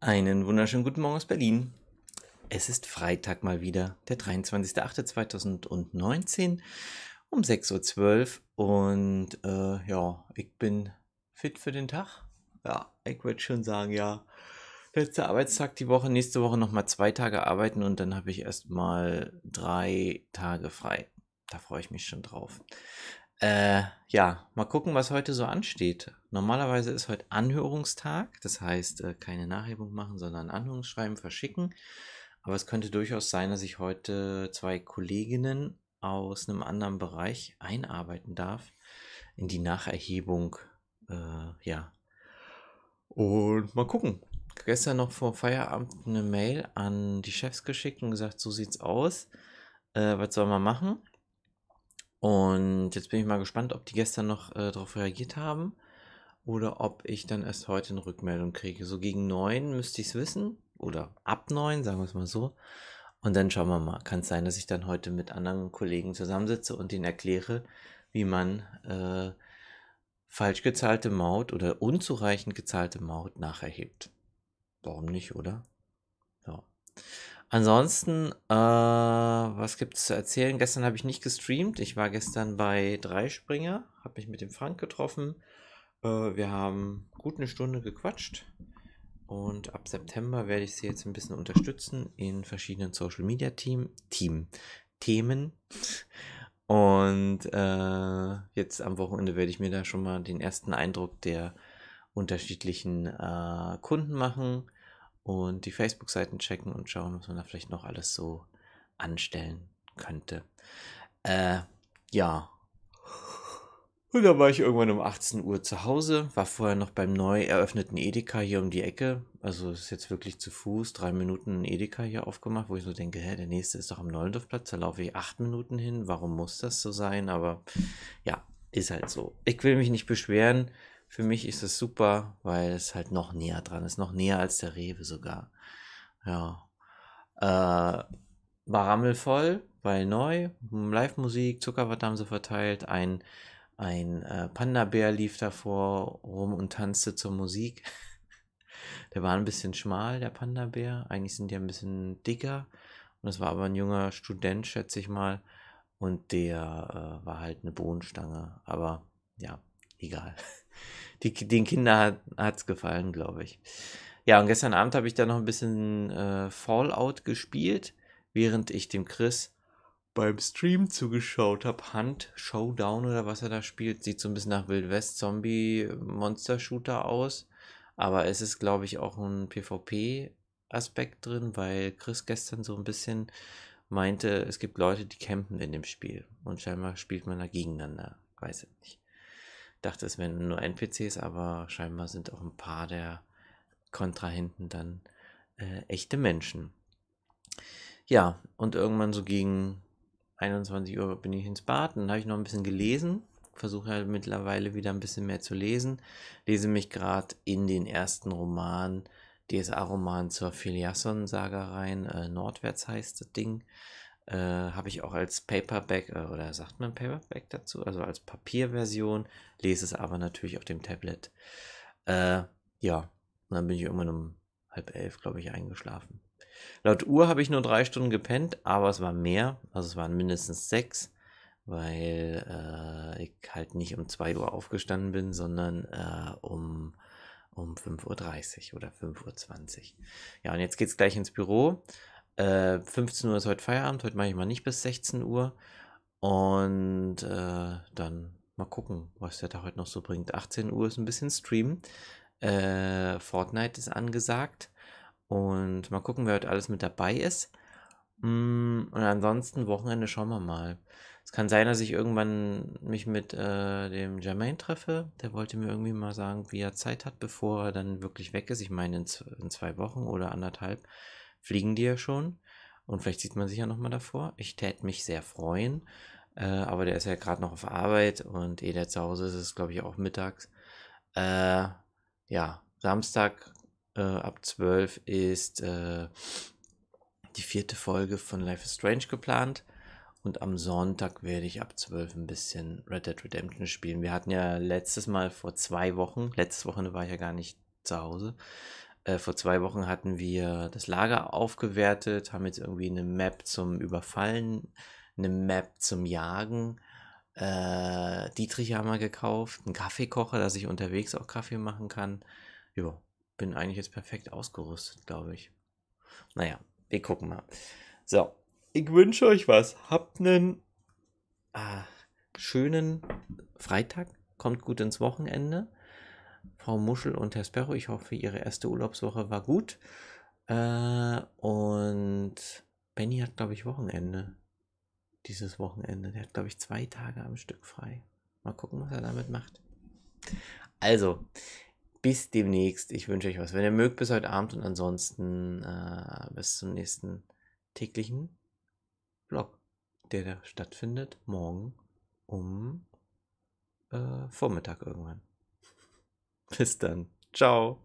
Einen wunderschönen guten Morgen aus Berlin. Es ist Freitag mal wieder, der 23.08.2019 um 6.12 Uhr. Und äh, ja, ich bin fit für den Tag. Ja, ich würde schon sagen, ja. Letzter Arbeitstag die Woche, nächste Woche nochmal zwei Tage arbeiten und dann habe ich erstmal drei Tage frei. Da freue ich mich schon drauf. Äh, ja, mal gucken, was heute so ansteht. Normalerweise ist heute Anhörungstag, das heißt, äh, keine Nachhebung machen, sondern Anhörungsschreiben verschicken. Aber es könnte durchaus sein, dass ich heute zwei Kolleginnen aus einem anderen Bereich einarbeiten darf in die Nacherhebung. Äh, ja. Und mal gucken. Gestern noch vor Feierabend eine Mail an die Chefs geschickt und gesagt, so sieht's aus. Äh, was soll man machen? Und jetzt bin ich mal gespannt, ob die gestern noch äh, darauf reagiert haben oder ob ich dann erst heute eine Rückmeldung kriege. So gegen neun müsste ich es wissen oder ab neun, sagen wir es mal so. Und dann schauen wir mal. Kann es sein, dass ich dann heute mit anderen Kollegen zusammensitze und denen erkläre, wie man äh, falsch gezahlte Maut oder unzureichend gezahlte Maut nacherhebt. Warum nicht, oder? Ja. Ansonsten, äh, was es zu erzählen? Gestern habe ich nicht gestreamt. Ich war gestern bei Dreispringer, habe mich mit dem Frank getroffen. Äh, wir haben gut eine Stunde gequatscht. Und ab September werde ich sie jetzt ein bisschen unterstützen in verschiedenen Social Media Team, Team Themen. Und äh, jetzt am Wochenende werde ich mir da schon mal den ersten Eindruck der unterschiedlichen äh, Kunden machen und die Facebook-Seiten checken und schauen, was man da vielleicht noch alles so anstellen könnte. Äh, ja. Und da war ich irgendwann um 18 Uhr zu Hause, war vorher noch beim neu eröffneten Edeka hier um die Ecke. Also ist jetzt wirklich zu Fuß, drei Minuten Edeka hier aufgemacht, wo ich so denke, hä, der nächste ist doch am Neulendorfplatz, da laufe ich acht Minuten hin. Warum muss das so sein? Aber ja, ist halt so. Ich will mich nicht beschweren. Für mich ist es super, weil es halt noch näher dran ist, noch näher als der Rewe sogar. Ja. Äh, war rammelvoll, weil neu, hm, Live-Musik, Zuckerwatte haben sie verteilt, ein, ein äh, Panda-Bär lief davor rum und tanzte zur Musik. Der war ein bisschen schmal, der Panda-Bär. Eigentlich sind die ein bisschen dicker. Und es war aber ein junger Student, schätze ich mal. Und der äh, war halt eine Bohnenstange. Aber ja, egal. Die, den Kindern hat es gefallen, glaube ich. Ja, und gestern Abend habe ich da noch ein bisschen äh, Fallout gespielt, während ich dem Chris beim Stream zugeschaut habe. Hand Showdown oder was er da spielt. Sieht so ein bisschen nach Wild West Zombie Monster Shooter aus. Aber es ist, glaube ich, auch ein PvP-Aspekt drin, weil Chris gestern so ein bisschen meinte, es gibt Leute, die campen in dem Spiel. Und scheinbar spielt man da gegeneinander. Weiß ich nicht dachte, es wären nur NPCs, aber scheinbar sind auch ein paar der Kontrahenten dann äh, echte Menschen. Ja, und irgendwann so gegen 21 Uhr bin ich ins Bad und dann habe ich noch ein bisschen gelesen. Versuche halt mittlerweile wieder ein bisschen mehr zu lesen. Lese mich gerade in den ersten Roman, DSA-Roman zur Filiasson-Saga rein. Äh, Nordwärts heißt das Ding. Äh, habe ich auch als Paperback äh, oder sagt man Paperback dazu, also als Papierversion, lese es aber natürlich auf dem Tablet. Äh, ja, und dann bin ich irgendwann um halb elf, glaube ich, eingeschlafen. Laut Uhr habe ich nur drei Stunden gepennt, aber es war mehr, also es waren mindestens sechs, weil äh, ich halt nicht um zwei Uhr aufgestanden bin, sondern um um 5.30 Uhr oder 5.20 Uhr. Ja, und jetzt geht es gleich ins Büro. Äh, 15 Uhr ist heute Feierabend, heute mache ich mal nicht bis 16 Uhr. Und äh, dann mal gucken, was der Tag heute noch so bringt. 18 Uhr ist ein bisschen Stream. Äh, Fortnite ist angesagt. Und mal gucken, wer heute alles mit dabei ist. Mm, und ansonsten Wochenende schauen wir mal. Es kann sein, dass ich irgendwann mich mit äh, dem Jermaine treffe. Der wollte mir irgendwie mal sagen, wie er Zeit hat, bevor er dann wirklich weg ist. Ich meine, in, in zwei Wochen oder anderthalb fliegen die ja schon. Und vielleicht sieht man sich ja nochmal davor. Ich täte mich sehr freuen. Äh, aber der ist ja gerade noch auf Arbeit und eh der zu Hause ist, ist glaube ich auch mittags. Äh, ja, Samstag äh, ab 12 ist äh, die vierte Folge von Life is Strange geplant. Und am Sonntag werde ich ab 12 ein bisschen Red Dead Redemption spielen. Wir hatten ja letztes Mal vor zwei Wochen, letztes Wochenende war ich ja gar nicht zu Hause, äh, vor zwei Wochen hatten wir das Lager aufgewertet, haben jetzt irgendwie eine Map zum Überfallen, eine Map zum Jagen. Äh, Dietrich haben wir gekauft, einen Kaffeekocher, dass ich unterwegs auch Kaffee machen kann. Ja, bin eigentlich jetzt perfekt ausgerüstet, glaube ich. Naja, wir gucken mal. So, ich wünsche euch was. Habt einen ah, schönen Freitag. Kommt gut ins Wochenende. Frau Muschel und Herr Sperro. Ich hoffe, Ihre erste Urlaubswoche war gut. Äh, und Benny hat, glaube ich, Wochenende. Dieses Wochenende. Der hat, glaube ich, zwei Tage am Stück frei. Mal gucken, was er damit macht. Also, bis demnächst. Ich wünsche euch was. Wenn ihr mögt, bis heute Abend und ansonsten äh, bis zum nächsten täglichen Vlog, der da stattfindet. Morgen um äh, Vormittag irgendwann. Bis dann. Ciao.